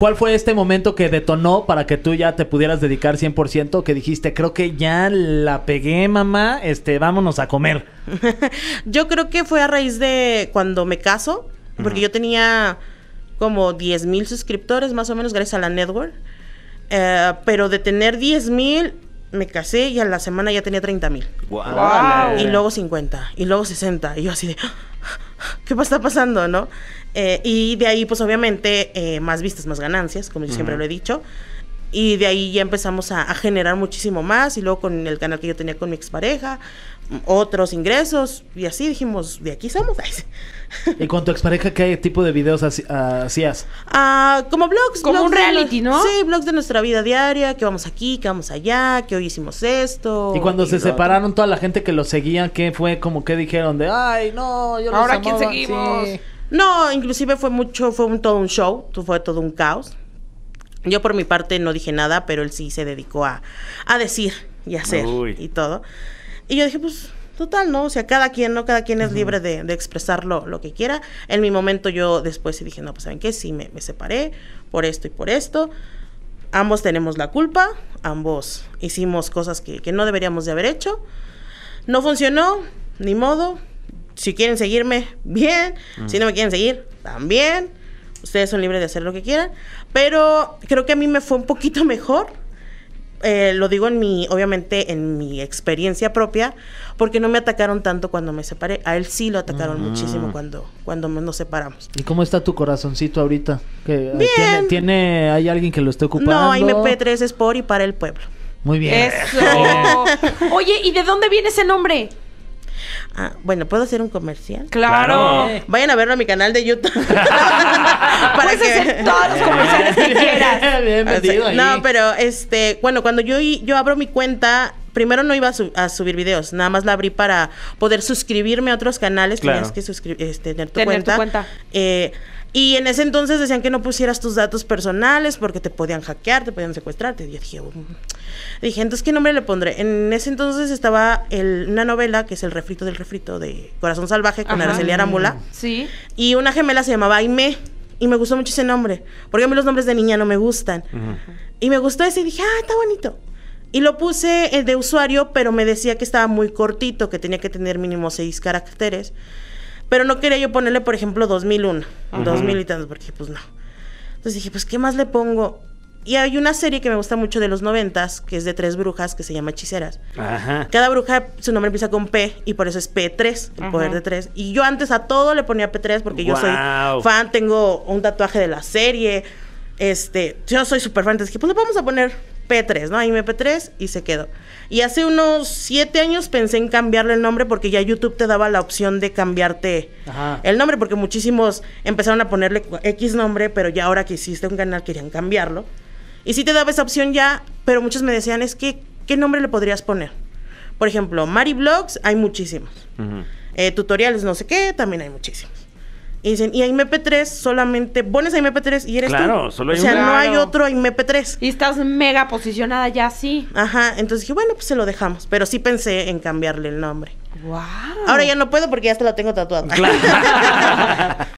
¿Cuál fue este momento que detonó para que tú ya te pudieras dedicar 100%? Que dijiste, creo que ya la pegué, mamá, este, vámonos a comer. yo creo que fue a raíz de cuando me caso, porque yo tenía como 10 mil suscriptores, más o menos, gracias a la network. Eh, pero de tener 10 mil, me casé y a la semana ya tenía 30 mil. Y luego 50, y luego 60. Y yo así de... ¿qué está pasando, no? Eh, y de ahí, pues obviamente, eh, más vistas, más ganancias, como yo siempre lo he dicho y de ahí ya empezamos a, generar muchísimo más y luego con el canal que yo tenía con mi expareja, otros ingresos y así dijimos, de aquí somos. ¿Y con tu expareja qué tipo de videos hacías? Ah, como blogs. Como un reality, ¿no? Sí, blogs de nuestra vida diaria, que vamos aquí, que vamos allá, que hoy hicimos esto. Y cuando se separaron, toda la gente que lo seguía, ¿qué fue? Como que dijeron de, ay, no, yo los Ahora, ¿quién seguimos? No, inclusive fue mucho, fue todo un show, fue todo un caos yo por mi parte no dije nada, pero él sí se dedicó a, decir y hacer y todo. Y yo dije, pues total, ¿no? O sea, cada quien, ¿no? Cada quien es libre de, de lo, que quiera. En mi momento yo después sí dije, no, pues ¿saben qué? Sí, me, separé por esto y por esto. Ambos tenemos la culpa, ambos hicimos cosas que, no deberíamos de haber hecho. No funcionó, ni modo. Si quieren seguirme, bien. Si no me quieren seguir, también ustedes son libres de hacer lo que quieran, pero creo que a mí me fue un poquito mejor. Eh, lo digo en mi, obviamente, en mi experiencia propia, porque no me atacaron tanto cuando me separé. A él sí lo atacaron mm. muchísimo cuando, cuando nos separamos. ¿Y cómo está tu corazoncito ahorita? ¿Que, eh, ¿tiene, hay alguien que lo esté ocupando? No, hay MP3 es por y para el pueblo. Muy bien. Eso. Oye, ¿y de dónde viene ese nombre? Ah, bueno, ¿puedo hacer un comercial? ¡Claro! Vayan a verlo a mi canal de YouTube. no, pero este, bueno, cuando yo, yo abro mi cuenta, primero no iba a, subir videos, nada más la abrí para poder suscribirme a otros canales, tenías que este, tener tu cuenta. Eh, y en ese entonces decían que no pusieras tus datos personales porque te podían hackear, te podían secuestrarte. Yo dije, oh". dije, entonces, ¿qué nombre le pondré? En ese entonces estaba una novela que es El refrito del refrito de Corazón Salvaje con Araceli Sí. Y una gemela se llamaba Aime y me gustó mucho ese nombre, porque a mí los nombres de niña no me gustan. Y me gustó ese y dije, ah, está bonito. Y lo puse el eh, de usuario, pero me decía que estaba muy cortito, que tenía que tener mínimo seis caracteres. Pero no quería yo ponerle, por ejemplo, 2001, 2000 y tantos, porque pues no. Entonces dije, pues, ¿qué más le pongo? Y hay una serie que me gusta mucho de los noventas, que es de tres brujas, que se llama Hechiceras. Ajá. Cada bruja, su nombre empieza con P, y por eso es P3, el poder de tres. Y yo antes a todo le ponía P3 porque yo soy fan, tengo un tatuaje de la serie. Este, yo soy súper fan, entonces dije, pues le vamos a poner P3, ¿no? Ahí me P3 y se quedó. Y hace unos siete años pensé en cambiarle el nombre porque ya YouTube te daba la opción de cambiarte el nombre, porque muchísimos empezaron a ponerle X nombre, pero ya ahora que hiciste un canal querían cambiarlo. Y sí te daba esa opción ya, pero muchos me decían, es que, ¿qué nombre le podrías poner? Por ejemplo, Mari Blogs, hay muchísimos. Eh, tutoriales, no sé qué, también hay muchísimos. Y dicen, y MP3 solamente pones a MP3 y eres claro, Solo hay o sea, no hay otro MP3. Y estás mega posicionada ya así. Ajá, entonces dije, bueno, pues se lo dejamos. Pero sí pensé en cambiarle el nombre. Wow. Ahora ya no puedo porque ya hasta lo tengo tatuado. Claro.